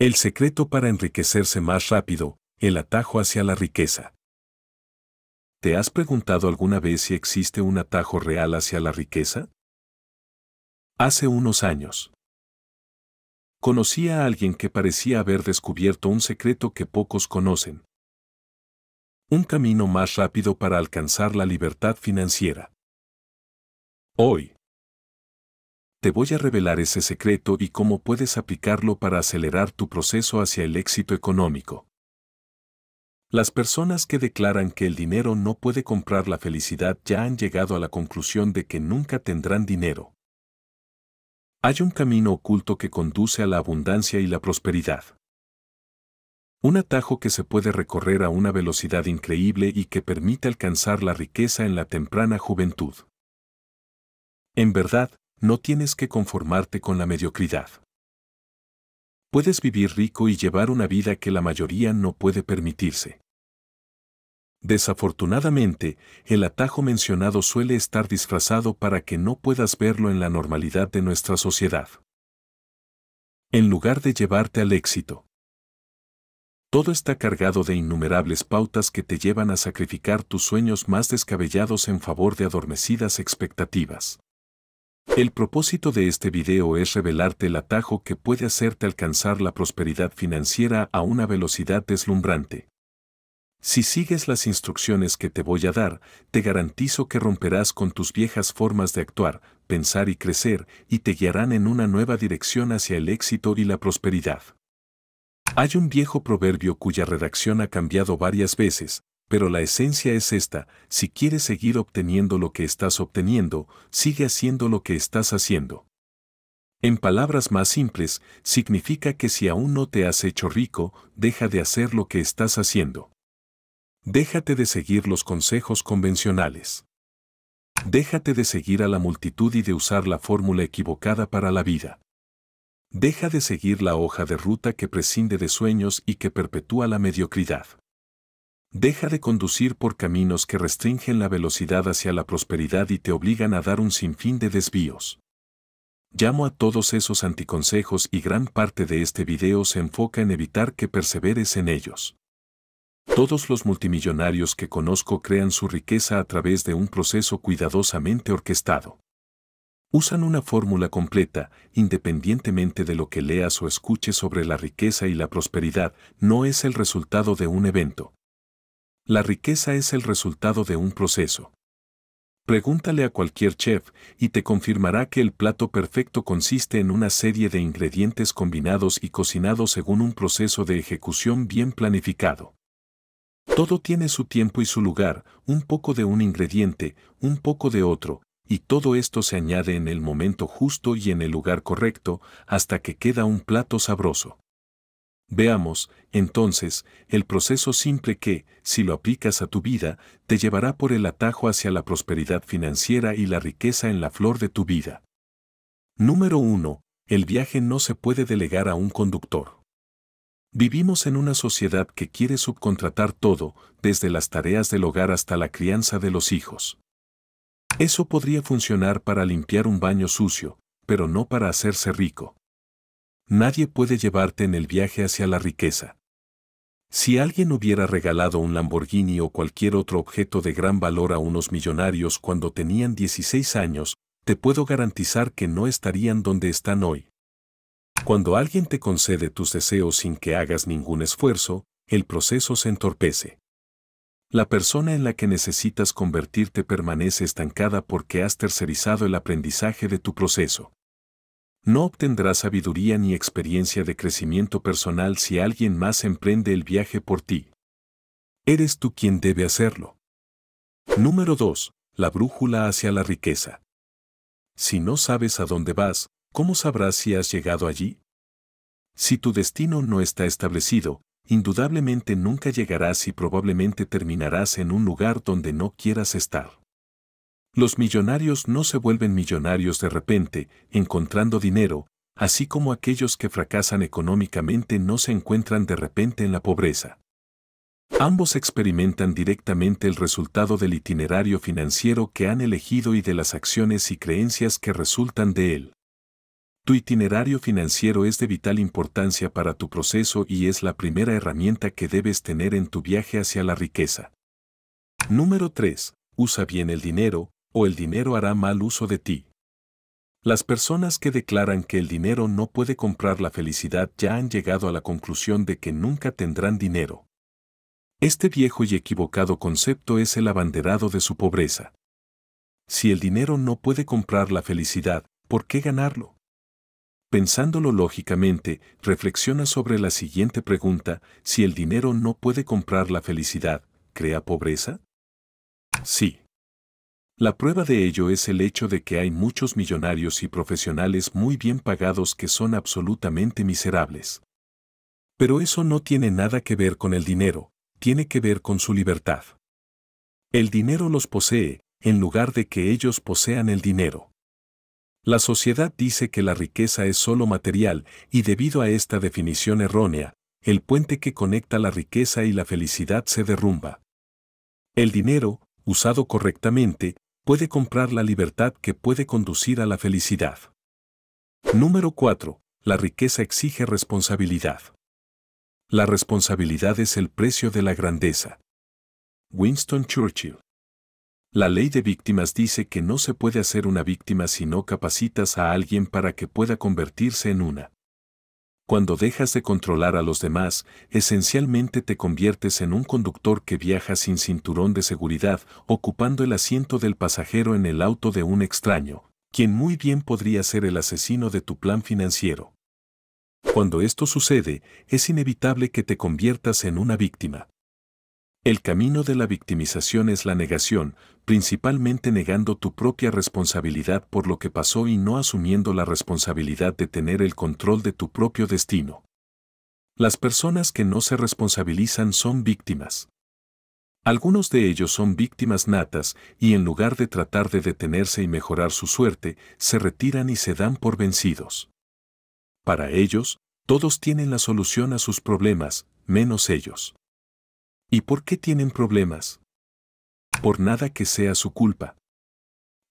El secreto para enriquecerse más rápido, el atajo hacia la riqueza. ¿Te has preguntado alguna vez si existe un atajo real hacia la riqueza? Hace unos años. Conocí a alguien que parecía haber descubierto un secreto que pocos conocen. Un camino más rápido para alcanzar la libertad financiera. Hoy, te voy a revelar ese secreto y cómo puedes aplicarlo para acelerar tu proceso hacia el éxito económico. Las personas que declaran que el dinero no puede comprar la felicidad ya han llegado a la conclusión de que nunca tendrán dinero. Hay un camino oculto que conduce a la abundancia y la prosperidad. Un atajo que se puede recorrer a una velocidad increíble y que permite alcanzar la riqueza en la temprana juventud. En verdad, no tienes que conformarte con la mediocridad. Puedes vivir rico y llevar una vida que la mayoría no puede permitirse. Desafortunadamente, el atajo mencionado suele estar disfrazado para que no puedas verlo en la normalidad de nuestra sociedad. En lugar de llevarte al éxito, todo está cargado de innumerables pautas que te llevan a sacrificar tus sueños más descabellados en favor de adormecidas expectativas. El propósito de este video es revelarte el atajo que puede hacerte alcanzar la prosperidad financiera a una velocidad deslumbrante. Si sigues las instrucciones que te voy a dar, te garantizo que romperás con tus viejas formas de actuar, pensar y crecer, y te guiarán en una nueva dirección hacia el éxito y la prosperidad. Hay un viejo proverbio cuya redacción ha cambiado varias veces, pero la esencia es esta, si quieres seguir obteniendo lo que estás obteniendo, sigue haciendo lo que estás haciendo. En palabras más simples, significa que si aún no te has hecho rico, deja de hacer lo que estás haciendo. Déjate de seguir los consejos convencionales. Déjate de seguir a la multitud y de usar la fórmula equivocada para la vida. Deja de seguir la hoja de ruta que prescinde de sueños y que perpetúa la mediocridad. Deja de conducir por caminos que restringen la velocidad hacia la prosperidad y te obligan a dar un sinfín de desvíos. Llamo a todos esos anticonsejos y gran parte de este video se enfoca en evitar que perseveres en ellos. Todos los multimillonarios que conozco crean su riqueza a través de un proceso cuidadosamente orquestado. Usan una fórmula completa, independientemente de lo que leas o escuches sobre la riqueza y la prosperidad, no es el resultado de un evento, la riqueza es el resultado de un proceso. Pregúntale a cualquier chef y te confirmará que el plato perfecto consiste en una serie de ingredientes combinados y cocinados según un proceso de ejecución bien planificado. Todo tiene su tiempo y su lugar, un poco de un ingrediente, un poco de otro, y todo esto se añade en el momento justo y en el lugar correcto hasta que queda un plato sabroso. Veamos, entonces, el proceso simple que, si lo aplicas a tu vida, te llevará por el atajo hacia la prosperidad financiera y la riqueza en la flor de tu vida. Número 1. El viaje no se puede delegar a un conductor. Vivimos en una sociedad que quiere subcontratar todo, desde las tareas del hogar hasta la crianza de los hijos. Eso podría funcionar para limpiar un baño sucio, pero no para hacerse rico. Nadie puede llevarte en el viaje hacia la riqueza. Si alguien hubiera regalado un Lamborghini o cualquier otro objeto de gran valor a unos millonarios cuando tenían 16 años, te puedo garantizar que no estarían donde están hoy. Cuando alguien te concede tus deseos sin que hagas ningún esfuerzo, el proceso se entorpece. La persona en la que necesitas convertirte permanece estancada porque has tercerizado el aprendizaje de tu proceso. No obtendrás sabiduría ni experiencia de crecimiento personal si alguien más emprende el viaje por ti. Eres tú quien debe hacerlo. Número 2. La brújula hacia la riqueza. Si no sabes a dónde vas, ¿cómo sabrás si has llegado allí? Si tu destino no está establecido, indudablemente nunca llegarás y probablemente terminarás en un lugar donde no quieras estar. Los millonarios no se vuelven millonarios de repente, encontrando dinero, así como aquellos que fracasan económicamente no se encuentran de repente en la pobreza. Ambos experimentan directamente el resultado del itinerario financiero que han elegido y de las acciones y creencias que resultan de él. Tu itinerario financiero es de vital importancia para tu proceso y es la primera herramienta que debes tener en tu viaje hacia la riqueza. Número 3. Usa bien el dinero, o el dinero hará mal uso de ti. Las personas que declaran que el dinero no puede comprar la felicidad ya han llegado a la conclusión de que nunca tendrán dinero. Este viejo y equivocado concepto es el abanderado de su pobreza. Si el dinero no puede comprar la felicidad, ¿por qué ganarlo? Pensándolo lógicamente, reflexiona sobre la siguiente pregunta, si el dinero no puede comprar la felicidad, ¿crea pobreza? Sí. La prueba de ello es el hecho de que hay muchos millonarios y profesionales muy bien pagados que son absolutamente miserables. Pero eso no tiene nada que ver con el dinero, tiene que ver con su libertad. El dinero los posee, en lugar de que ellos posean el dinero. La sociedad dice que la riqueza es solo material y debido a esta definición errónea, el puente que conecta la riqueza y la felicidad se derrumba. El dinero, usado correctamente, puede comprar la libertad que puede conducir a la felicidad. Número 4. La riqueza exige responsabilidad. La responsabilidad es el precio de la grandeza. Winston Churchill. La ley de víctimas dice que no se puede hacer una víctima si no capacitas a alguien para que pueda convertirse en una. Cuando dejas de controlar a los demás, esencialmente te conviertes en un conductor que viaja sin cinturón de seguridad, ocupando el asiento del pasajero en el auto de un extraño, quien muy bien podría ser el asesino de tu plan financiero. Cuando esto sucede, es inevitable que te conviertas en una víctima. El camino de la victimización es la negación, principalmente negando tu propia responsabilidad por lo que pasó y no asumiendo la responsabilidad de tener el control de tu propio destino. Las personas que no se responsabilizan son víctimas. Algunos de ellos son víctimas natas y en lugar de tratar de detenerse y mejorar su suerte, se retiran y se dan por vencidos. Para ellos, todos tienen la solución a sus problemas, menos ellos. ¿Y por qué tienen problemas? Por nada que sea su culpa.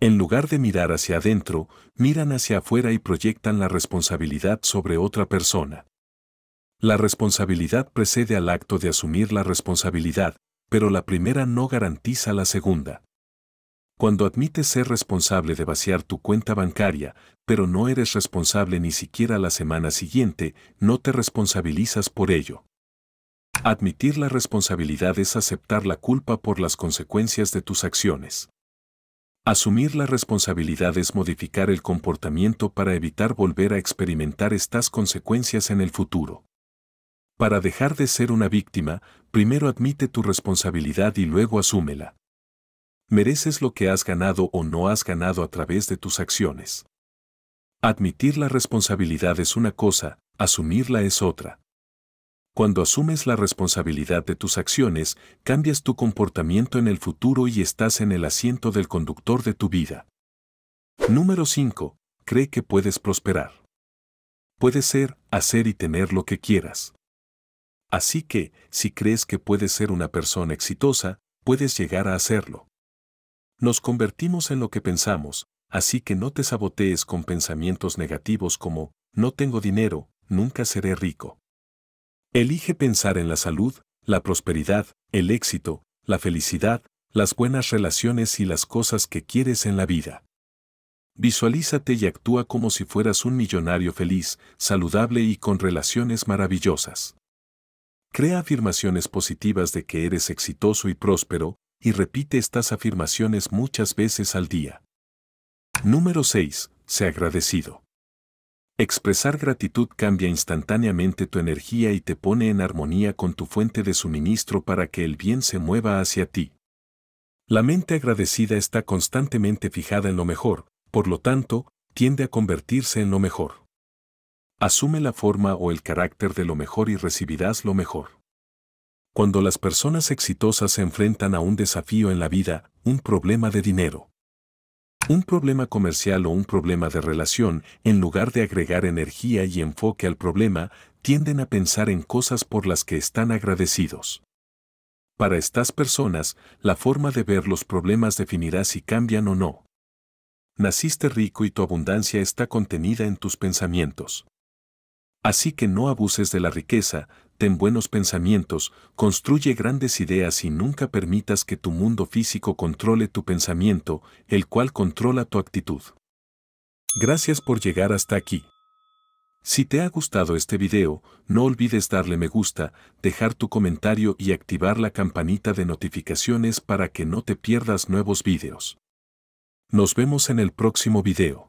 En lugar de mirar hacia adentro, miran hacia afuera y proyectan la responsabilidad sobre otra persona. La responsabilidad precede al acto de asumir la responsabilidad, pero la primera no garantiza la segunda. Cuando admites ser responsable de vaciar tu cuenta bancaria, pero no eres responsable ni siquiera la semana siguiente, no te responsabilizas por ello. Admitir la responsabilidad es aceptar la culpa por las consecuencias de tus acciones. Asumir la responsabilidad es modificar el comportamiento para evitar volver a experimentar estas consecuencias en el futuro. Para dejar de ser una víctima, primero admite tu responsabilidad y luego asúmela. Mereces lo que has ganado o no has ganado a través de tus acciones. Admitir la responsabilidad es una cosa, asumirla es otra. Cuando asumes la responsabilidad de tus acciones, cambias tu comportamiento en el futuro y estás en el asiento del conductor de tu vida. Número 5. Cree que puedes prosperar. Puedes ser, hacer y tener lo que quieras. Así que, si crees que puedes ser una persona exitosa, puedes llegar a hacerlo. Nos convertimos en lo que pensamos, así que no te sabotees con pensamientos negativos como, no tengo dinero, nunca seré rico. Elige pensar en la salud, la prosperidad, el éxito, la felicidad, las buenas relaciones y las cosas que quieres en la vida. Visualízate y actúa como si fueras un millonario feliz, saludable y con relaciones maravillosas. Crea afirmaciones positivas de que eres exitoso y próspero, y repite estas afirmaciones muchas veces al día. Número 6. Sé agradecido. Expresar gratitud cambia instantáneamente tu energía y te pone en armonía con tu fuente de suministro para que el bien se mueva hacia ti. La mente agradecida está constantemente fijada en lo mejor, por lo tanto, tiende a convertirse en lo mejor. Asume la forma o el carácter de lo mejor y recibirás lo mejor. Cuando las personas exitosas se enfrentan a un desafío en la vida, un problema de dinero, un problema comercial o un problema de relación, en lugar de agregar energía y enfoque al problema, tienden a pensar en cosas por las que están agradecidos. Para estas personas, la forma de ver los problemas definirá si cambian o no. Naciste rico y tu abundancia está contenida en tus pensamientos. Así que no abuses de la riqueza, ten buenos pensamientos, construye grandes ideas y nunca permitas que tu mundo físico controle tu pensamiento, el cual controla tu actitud. Gracias por llegar hasta aquí. Si te ha gustado este video, no olvides darle me gusta, dejar tu comentario y activar la campanita de notificaciones para que no te pierdas nuevos videos. Nos vemos en el próximo video.